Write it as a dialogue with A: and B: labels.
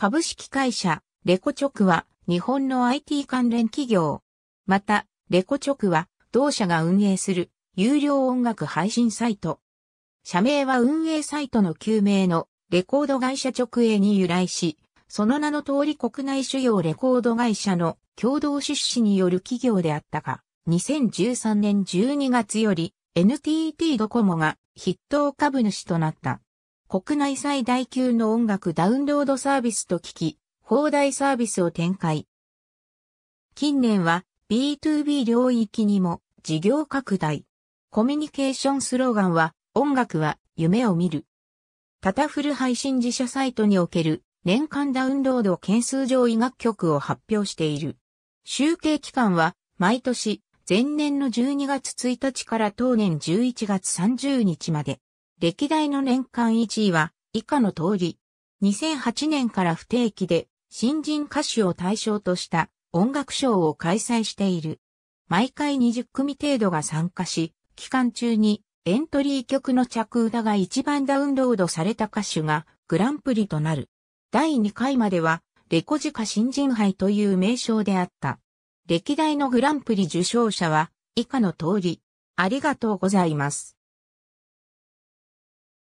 A: 株式会社、レコチョクは、日本の IT 関連企業。また、レコチョクは、同社が運営する、有料音楽配信サイト。社名は運営サイトの旧名の、レコード会社直営に由来し、その名の通り国内主要レコード会社の共同出資による企業であったが、2013年12月より NTT ドコモが筆頭株主となった。国内最大級の音楽ダウンロードサービスと聞き、放題サービスを展開。近年は B2B 領域にも事業拡大。コミュニケーションスローガンは音楽は夢を見る。タタフル配信自社サイトにおける年間ダウンロード件数上位楽曲を発表している。集計期間は毎年前年の12月1日から当年11月30日まで。歴代の年間1位は以下の通り。2008年から不定期で新人歌手を対象とした音楽賞を開催している。毎回20組程度が参加し、期間中にエントリー曲の着歌が一番ダウンロードされた歌手がグランプリとなる。第2回まではレコジカ新人杯という名称であった。歴代のグランプリ受賞者は以下の通り。ありがとうございます。